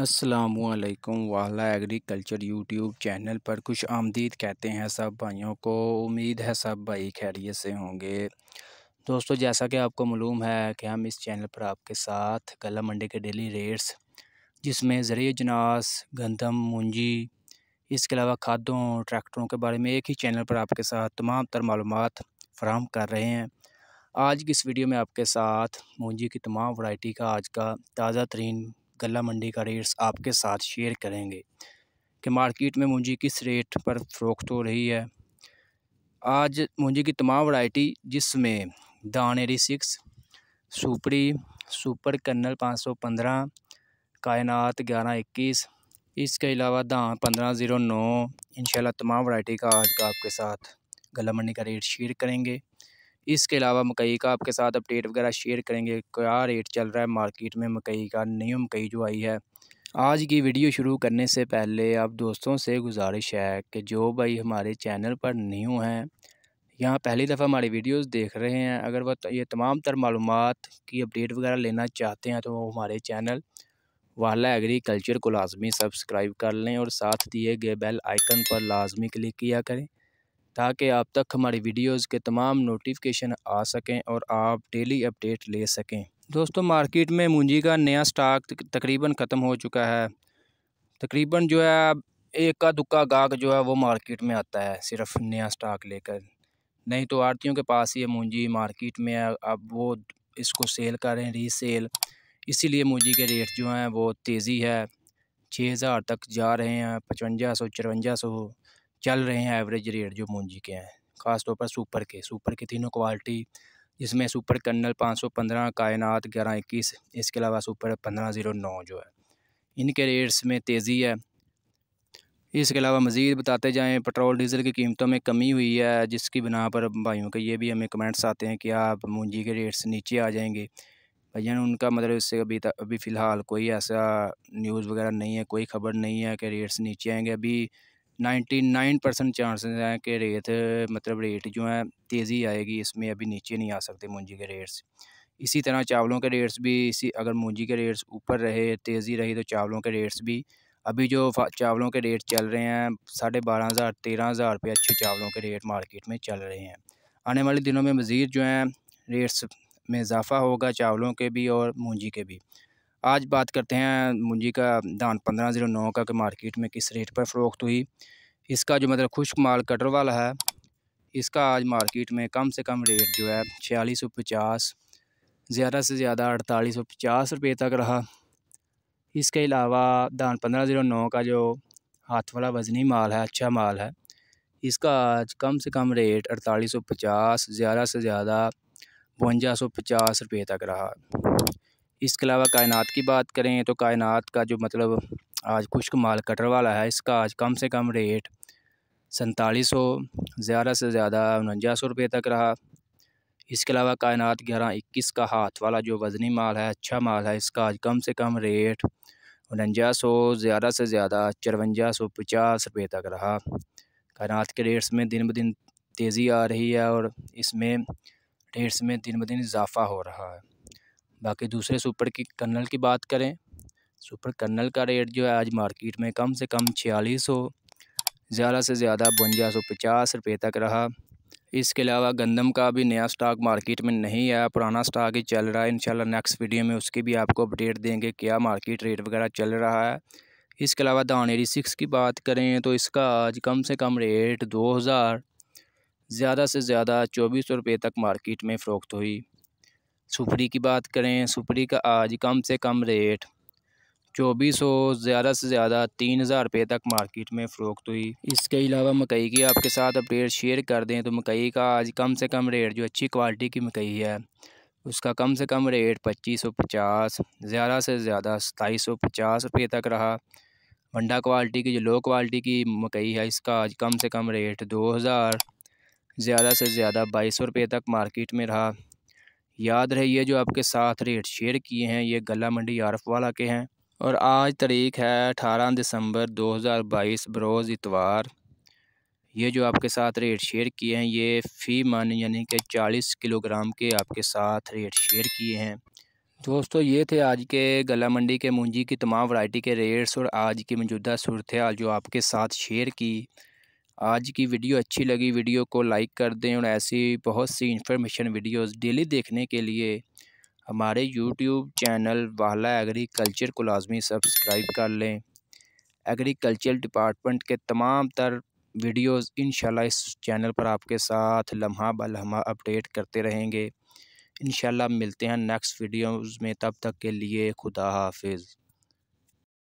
असलकम वाला agriculture YouTube channel पर खुश आमदीद कहते हैं सब भाइयों को उम्मीद है सब भाई खैरियत से होंगे दोस्तों जैसा कि आपको मालूम है कि हम इस चैनल पर आपके साथ गला मंडी के डेली रेट्स जिसमें ज़रिए जनास गंदम मुंजी इसके अलावा खादों ट्रैक्टरों के बारे में एक ही चैनल पर आपके साथ तमाम तर मालूम फ़राम कर रहे हैं आज की इस वीडियो में आपके साथ मूंजी की तमाम वराइटी का आज का ताज़ा तरीन गला मंडी का रेट्स आपके साथ शेयर करेंगे कि मार्केट में मुंजी किस रेट पर फरोख्त हो रही है आज मुंजी की तमाम वैरायटी जिसमें दान एरी सिक्स सुपरी सुपर कर्नल पाँच सौ पंद्रह कायनात ग्यारह इक्कीस इसके अलावा दान पंद्रह ज़ीरो नौ इन तमाम वैरायटी का आज का आपके साथ गला मंडी का रेट शेयर करेंगे इसके अलावा मकई का आपके साथ अपडेट वगैरह शेयर करेंगे क्या रेट चल रहा है मार्केट में मकई का न्यू मकई जो आई है आज की वीडियो शुरू करने से पहले आप दोस्तों से गुजारिश है कि जो भाई हमारे चैनल पर न्यू हैं यहाँ पहली दफ़ा हमारी वीडियोस देख रहे हैं अगर वह ये तमाम तर मालूम की अपडेट वगैरह लेना चाहते हैं तो वो हमारे चैनल वाला एग्रीकल्चर को लाजमी सब्सक्राइब कर लें और साथ दिए गए बेल आइकन पर लाजमी क्लिक किया करें ताकि आप तक हमारी वीडियोस के तमाम नोटिफिकेशन आ सकें और आप डेली अपडेट ले सकें दोस्तों मार्केट में मुंजी का नया स्टॉक तकरीबन ख़त्म हो चुका है तकरीबन जो है का दुक्का गाहक जो है वो मार्केट में आता है सिर्फ नया स्टॉक लेकर नहीं तो आरतीयों के पास ये मुंजी मार्केट में अब वो इसको सेल कर रहे हैं रीसेल इसीलिए मुंजी के रेट जो हैं वो तेज़ी है छः हज़ार तक जा रहे हैं पचवंजा सौ चरवंजा सौ चल रहे हैं एवरेज रेट जो मूंजी के हैं ख़ासतौर पर सुपर के सुपर की तीनों क्वालिटी जिसमें सुपर कर्नल पाँच सौ पंद्रह कायनात ग्यारह इक्कीस इसके अलावा सुपर पंद्रह ज़ीरो नौ जो है इनके रेट्स में तेज़ी है इसके अलावा मज़ीद बताते जाएँ पेट्रोल डीज़ल की कीमतों में कमी हुई है जिसकी बिना पर भाइयों के ये भी हमें कमेंट्स आते हैं कि आप मूंजी के रेट्स नीचे आ जाएंगे भैया उनका मतलब इससे अभी तक अभी फ़िलहाल कोई ऐसा न्यूज़ वगैरह नहीं है कोई खबर नहीं है कि रेट्स नीचे आएंगे अभी नाइन्टी नाइन परसेंट चांसेस हैं कि रेत मतलब रेट जो है तेज़ी आएगी इसमें अभी नीचे नहीं आ सकते मूंजी के रेट्स इसी तरह चावलों के रेट्स भी इसी अगर मूंजी के रेट्स ऊपर रहे तेज़ी रही तो चावलों के रेट्स भी अभी जो चावलों के रेट चल रहे हैं साढ़े बारह हज़ार तेरह हज़ार रुपये अच्छे चावलों के रेट मार्केट में चल रहे हैं आने वाले दिनों में मज़ीद जो हैं रेट्स में इजाफ़ा होगा चावलों के भी और मूंजी के भी आज बात करते हैं मुंजी का धान पंद्रह जीरो नौ का कि मार्केट में किस रेट पर फ़रोख्त हुई इसका जो मतलब खुश्क माल कटर वाला है इसका आज मार्केट में कम से कम रेट जो है छियालीस सौ पचास ज़्यादा से ज़्यादा अड़तालीस सौ पचास रुपये तक रहा इसके अलावा धान पंद्रह जीरो नौ का जो हाथ वाला वजनी माल है अच्छा माल है इसका आज कम से कम रेट अड़तालीस सौ पचास ज़्यादा से ज़्यादा बवंजा सौ पचास रुपये तक रहा इसके अलावा कायनात की बात करें तो कायनात का जो मतलब आज खुश्क माल कटर वाला है इसका आज कम से कम रेट सैंतालीस सौ ज़्यादा से ज़्यादा उनंजा सौ रुपये तक रहा इसके अलावा कायनात ग्यारह इक्कीस का हाथ वाला जो वज़नी माल है अच्छा माल है इसका आज कम से कम रेट उनंजा सौ ज़्यादा से ज़्यादा चरवंजा सौ पचास रुपये तक रहा कायनात के रेट्स में दिन ब दिन तेज़ी आ रही है और इसमें रेट्स में दिन ब दिन इजाफ़ा हो रहा है बाकी दूसरे सुपर की कर्नल की बात करें सुपर कर्नल का रेट जो है आज मार्केट में कम से कम छियालीस सौ ज़्यादा से ज़्यादा बवंजा सौ पचास रुपये तक रहा इसके अलावा गंदम का भी नया स्टॉक मार्केट में नहीं आया पुराना स्टॉक ही चल रहा है इंशाल्लाह नेक्स्ट वीडियो में उसकी भी आपको अपडेट देंगे क्या मार्केट रेट वगैरह चल रहा है इसके अलावा एरी सिक्स की बात करें तो इसका आज कम से कम रेट दो हज़ार ज़्यादा से ज़्यादा चौबीस सौ रुपये तक मार्केट में फ़रोख्त हुई सुपरी की बात करें सुपरी का आज कम से कम रेट चौबीस सौ ज़्यादा से ज़्यादा तीन हज़ार रुपये तक मार्केट में फ़रोख्त हुई इसके अलावा मकई की आपके साथ अपडेट शेयर कर दें तो मकई का आज कम से कम रेट जो अच्छी क्वालिटी की मकई है उसका कम से कम रेट पच्चीस सौ पचास ज़्यादा से ज़्यादा सताईस सौ पचास रुपये तक रहा वंडा क्वालिटी की जो लो क्वालिटी की मकई है इसका आज कम से कम रेट दो हज़ार ज़्यादा से ज़्यादा बाईस सौ रुपये तक मार्केट में रहा याद रहे ये जो आपके साथ रेट शेयर किए हैं ये गला मंडी आरफ वाला के हैं और आज तारीख है अठारह दिसंबर 2022 बरोज़ इतवार ये जो आपके साथ रेट शेयर किए हैं ये फ़ी मान यानी कि 40 किलोग्राम के आपके साथ रेट शेयर किए हैं दोस्तों ये थे आज के गला मंडी के मुंजी की तमाम वैरायटी के रेट्स और आज की मौजूदा सूरत जो आपके साथ शेयर की आज की वीडियो अच्छी लगी वीडियो को लाइक कर दें और ऐसी बहुत सी इन्फॉर्मेशन वीडियोस डेली देखने के लिए हमारे यूट्यूब चैनल वाला एग्रीकल्चर को लाजमी सब्सक्राइब कर लें एग्रीकल्चर डिपार्टमेंट के तमाम तर वीडियोस इन इस चैनल पर आपके साथ लम्हा ब लम्हा अपडेट करते रहेंगे इन मिलते हैं नेक्स्ट वीडियोज़ में तब तक के लिए खुदा हाफिज़